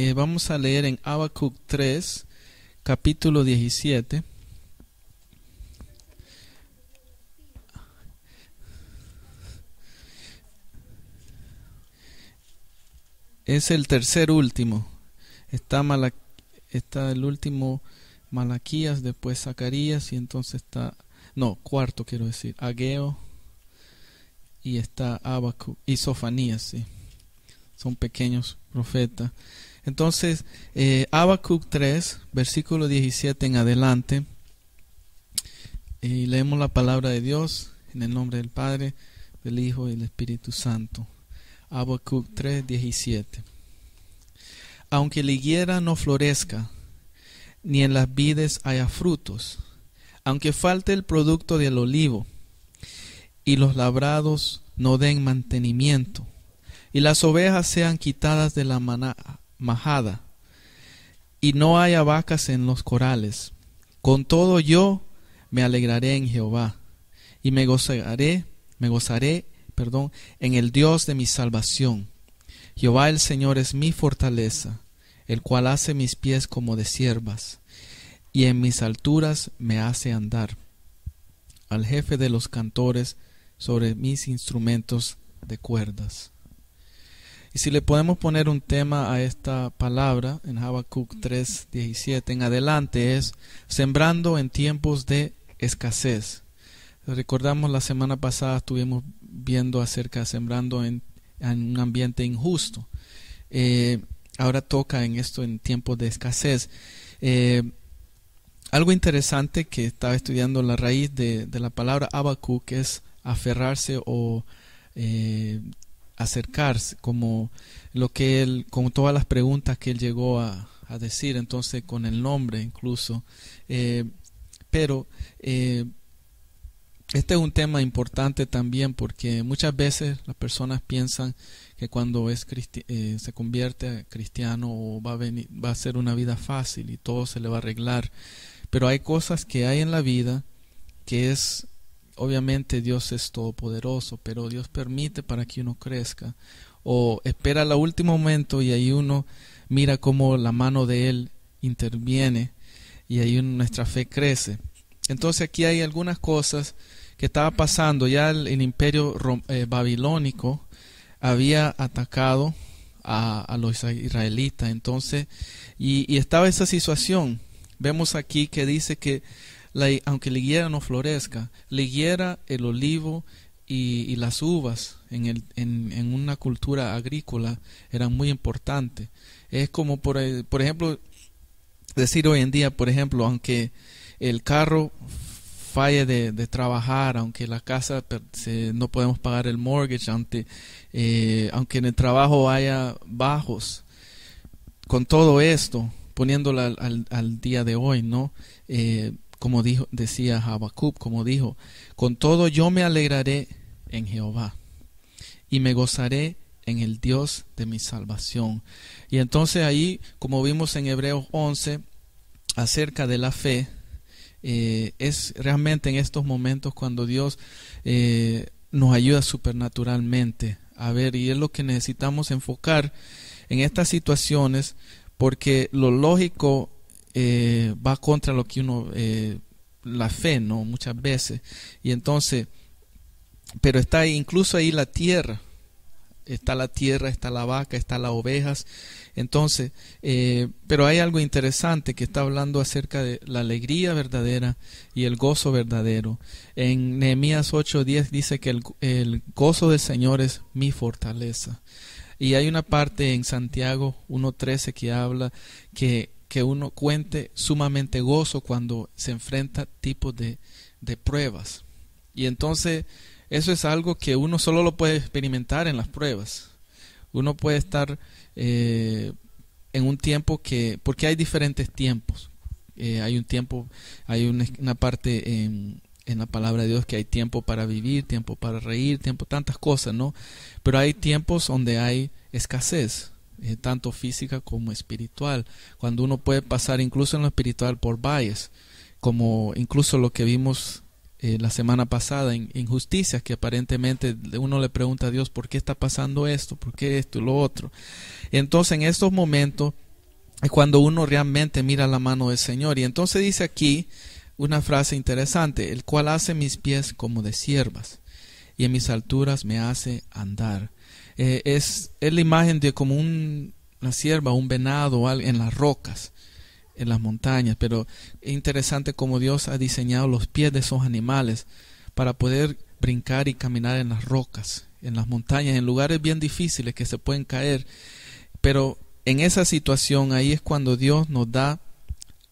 Eh, vamos a leer en Habacuc 3, capítulo 17. Es el tercer último. Está, Mala, está el último Malaquías, después Zacarías y entonces está... No, cuarto quiero decir. Ageo y está Habacuc y Sofanías, sí. Son pequeños profetas. Entonces, eh, Habacuc 3, versículo 17 en adelante, y leemos la palabra de Dios en el nombre del Padre, del Hijo y del Espíritu Santo. Habacuc 3, 17. Aunque la higuera no florezca, ni en las vides haya frutos, aunque falte el producto del olivo, y los labrados no den mantenimiento, y las ovejas sean quitadas de la manada, majada, y no haya vacas en los corales. Con todo yo me alegraré en Jehová, y me gozaré, me gozaré, perdón, en el Dios de mi salvación. Jehová el Señor es mi fortaleza, el cual hace mis pies como de siervas, y en mis alturas me hace andar. Al jefe de los cantores sobre mis instrumentos de cuerdas. Y si le podemos poner un tema a esta palabra en Habacuc 3:17 en adelante es sembrando en tiempos de escasez. Recordamos la semana pasada estuvimos viendo acerca de sembrando en, un ambiente injusto. Eh, ahora toca en esto en tiempos de escasez. Eh, algo interesante que estaba estudiando la raíz de, la palabra Habacuc es aferrarse o eh, acercarse, como lo que él, con todas las preguntas que él llegó a, decir, entonces con el nombre incluso. Eh, pero eh, este es un tema importante también porque muchas veces las personas piensan que cuando es eh, se convierte a cristiano va a, venir, va a ser una vida fácil y todo se le va a arreglar. Pero hay cosas que hay en la vida que es obviamente Dios es todopoderoso, pero Dios permite para que uno crezca. O espera el último momento y ahí uno mira cómo la mano de Él interviene y ahí nuestra fe crece. Entonces aquí hay algunas cosas que estaba pasando. Ya el, imperio eh, babilónico había atacado a, los israelitas. Entonces, y, estaba esa situación. Vemos aquí que dice que aunque la higuera no florezca, la higuera, el olivo y, las uvas en, una cultura agrícola eran muy importantes. Es como, eh, por, ejemplo, decir hoy en día, por ejemplo, aunque el carro falle de, trabajar, aunque la casa no podemos pagar el mortgage, eh, aunque, en el trabajo haya bajos. Con todo esto, poniéndola al, día de hoy, ¿no? Eh, como dijo, decía Habacuc, como dijo, con todo yo me alegraré en Jehová y me gozaré en el Dios de mi salvación. Y entonces ahí, como vimos en Hebreos 11, acerca de la fe, eh, es realmente en estos momentos cuando Dios eh, nos ayuda supernaturalmente a ver, y es lo que necesitamos enfocar en estas situaciones, porque lo lógico eh, va contra lo que uno, eh, la fe, ¿no? Muchas veces. Y entonces, pero está incluso ahí la tierra. Está la tierra, está la vaca, está las ovejas. Entonces, eh, pero hay algo interesante que está hablando acerca de la alegría verdadera y el gozo verdadero. En Nehemías 8:10 dice que el, el gozo del Señor es mi fortaleza. Y hay una parte en Santiago 1.13 que habla que que uno cuente sumamente gozo cuando se enfrenta tipos de, de pruebas. Y entonces eso es algo que uno solo lo puede experimentar en las pruebas. Uno puede estar eh, en un tiempo que, porque hay diferentes tiempos. Eh, hay un tiempo, hay una, parte en, en, la palabra de Dios que hay tiempo para vivir, tiempo para reír, tiempo, tantas cosas, ¿no? Pero hay tiempos donde hay escasez. Eh, tanto física como espiritual, cuando uno puede pasar incluso en lo espiritual por valles, como incluso lo que vimos eh, la semana pasada en justicia, que aparentemente uno le pregunta a Dios, ¿por qué está pasando esto? ¿Por qué esto y lo otro? Entonces en estos momentos es cuando uno realmente mira la mano del Señor. Y entonces dice aquí una frase interesante, el cual hace mis pies como de siervas y en mis alturas me hace andar eh, es, es, la imagen de como un, una sierva, un venado en las rocas, en las montañas. Pero es interesante como Dios ha diseñado los pies de esos animales para poder brincar y caminar en las rocas, en las montañas, en lugares bien difíciles que se pueden caer. Pero en esa situación ahí es cuando Dios nos da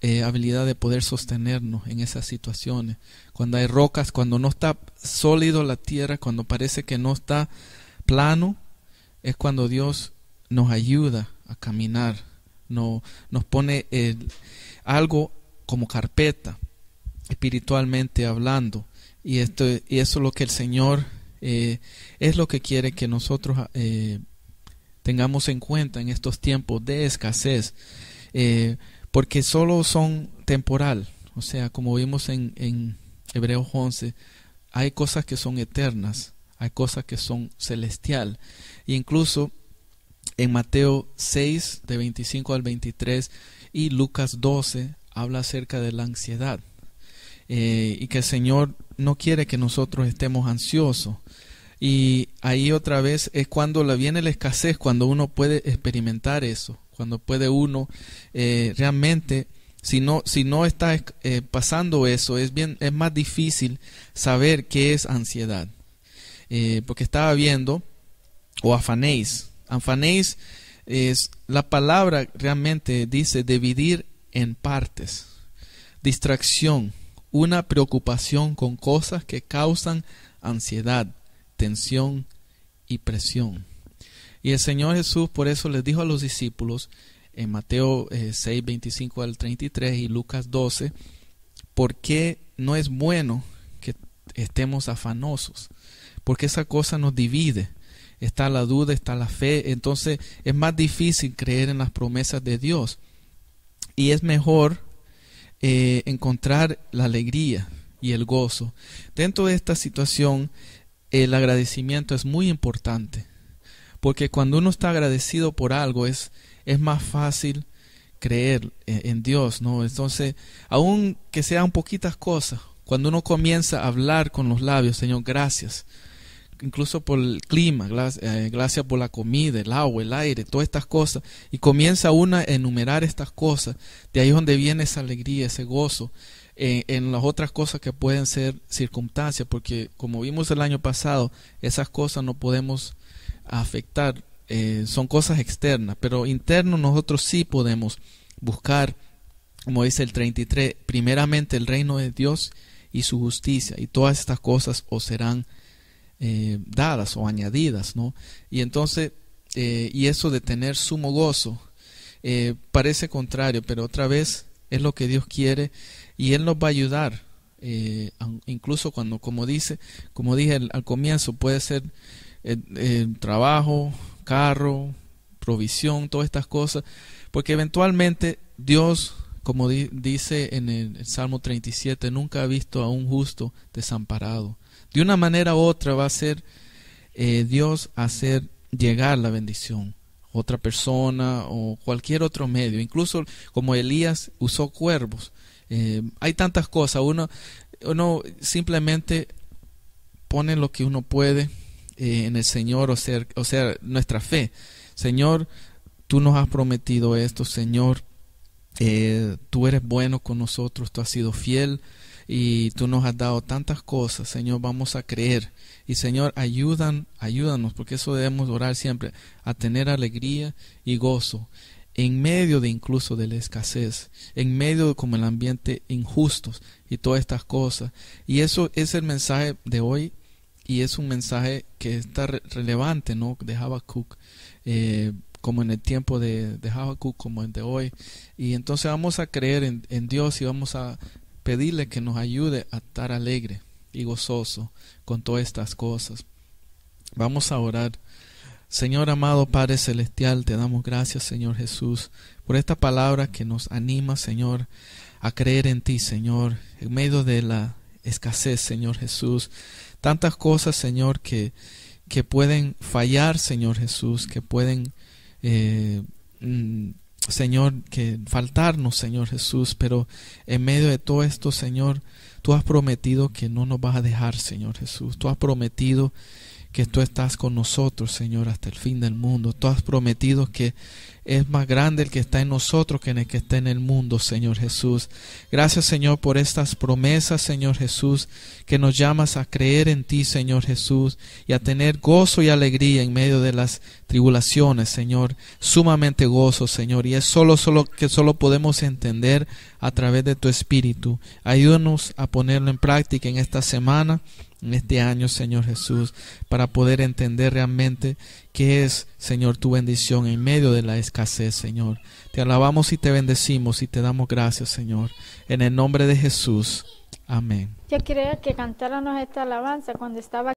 eh, habilidad de poder sostenernos en esas situaciones. Cuando hay rocas, cuando no está sólido la tierra, cuando parece que no está plano, es cuando Dios nos ayuda a caminar, no, nos pone algo como carpeta, espiritualmente hablando. Y, esto, y eso es lo que el Señor eh, es lo que quiere que nosotros eh, tengamos en cuenta en estos tiempos de escasez, eh, porque solo son temporal, o sea, como vimos en, en Hebreos 11, hay cosas que son eternas, hay cosas que son celestial. incluso en Mateo 6, de 25 al 23, y Lucas 12, habla acerca de la ansiedad. Eh, y que el Señor no quiere que nosotros estemos ansiosos. Y ahí otra vez es cuando viene la escasez, cuando uno puede experimentar eso, cuando puede uno eh, realmente, si no, si no está eh, pasando eso, es, bien, es más difícil saber qué es ansiedad. Eh, porque estaba viendo, o afanéis. Afanéis es la palabra realmente dice dividir en partes. Distracción, una preocupación con cosas que causan ansiedad, tensión y presión. Y el Señor Jesús por eso les dijo a los discípulos en Mateo 6, eh, 25 al 33 y Lucas 12, ¿por qué no es bueno que estemos afanosos? porque esa cosa nos divide. Está la duda, está la fe, entonces es más difícil creer en las promesas de Dios. Y es mejor eh, encontrar la alegría y el gozo. Dentro de esta situación, el agradecimiento es muy importante, porque cuando uno está agradecido por algo es, es más fácil creer e, en, Dios, ¿no? Entonces, aun que sean poquitas cosas, cuando uno comienza a hablar con los labios, Señor, gracias, incluso por el clima, eh, gracias por la comida, el agua, el aire, todas estas cosas. Y comienza una a enumerar estas cosas. De ahí es donde viene esa alegría, ese gozo en, las otras cosas que pueden ser circunstancias, porque como vimos el año pasado, esas cosas no podemos afectar, eh, son cosas externas, pero internos nosotros sí podemos buscar, como dice el 33, primeramente el reino de Dios y su justicia, y todas estas cosas os serán eh, dadas o añadidas, ¿no? Y entonces, eh, y eso de tener sumo gozo, eh, parece contrario, pero otra vez es lo que Dios quiere y Él nos va a ayudar, incluso cuando, como dice, como dije al, comienzo, puede ser trabajo, carro, provisión, todas estas cosas, porque eventualmente Dios como dice en el Salmo 37, nunca ha visto a un justo desamparado, de una manera u otra va a ser eh, Dios hacer llegar la bendición. Otra persona o cualquier otro medio. Incluso como Elías usó cuervos. Eh, hay tantas cosas. Uno, simplemente pone lo que uno puede eh, en el Señor, o sea, o sea, nuestra fe. Señor, tú nos has prometido esto, Señor. Eh, tú eres bueno con nosotros, tú has sido fiel y tú nos has dado tantas cosas, Señor, vamos a creer. Y Señor, ayudan, ayúdanos, porque eso debemos orar siempre, a tener alegría y gozo en medio de incluso de la escasez, en medio de como el ambiente injustos y todas estas cosas. Y eso es el mensaje de hoy y es un mensaje que está relevante, ¿no? De Habacuc, eh, como en el tiempo de, de Habacuc, como el de hoy. Y entonces vamos a creer en, en Dios y vamos a, pedirle que nos ayude a estar alegre y gozoso con todas estas cosas. Vamos a orar. Señor amado Padre Celestial, te damos gracias, Señor Jesús, por esta palabra que nos anima, Señor, a creer en ti, Señor, en medio de la escasez, Señor Jesús. Tantas cosas, Señor, que, que pueden fallar, Señor Jesús, que pueden eh, mm, Señor, que faltarnos, Señor Jesús, pero en medio de todo esto, Señor, tú has prometido que no nos vas a dejar, Señor Jesús. Tú has prometido que tú estás con nosotros, Señor, hasta el fin del mundo. Tú has prometido que es más grande el que está en nosotros que en el que está en el mundo, Señor Jesús. Gracias, Señor, por estas promesas, Señor Jesús, que nos llamas a creer en ti, Señor Jesús, y a tener gozo y alegría en medio de las tribulaciones, Señor. Sumamente gozo, Señor, y es solo, solo que solo podemos entender a través de tu Espíritu. Ayúdanos a ponerlo en práctica en esta semana en este año, Señor Jesús, para poder entender realmente que es, Señor, tu bendición en medio de la escasez, Señor. Te alabamos y te bendecimos y te damos gracias, Señor. En el nombre de Jesús. Amén. que esta alabanza cuando estaba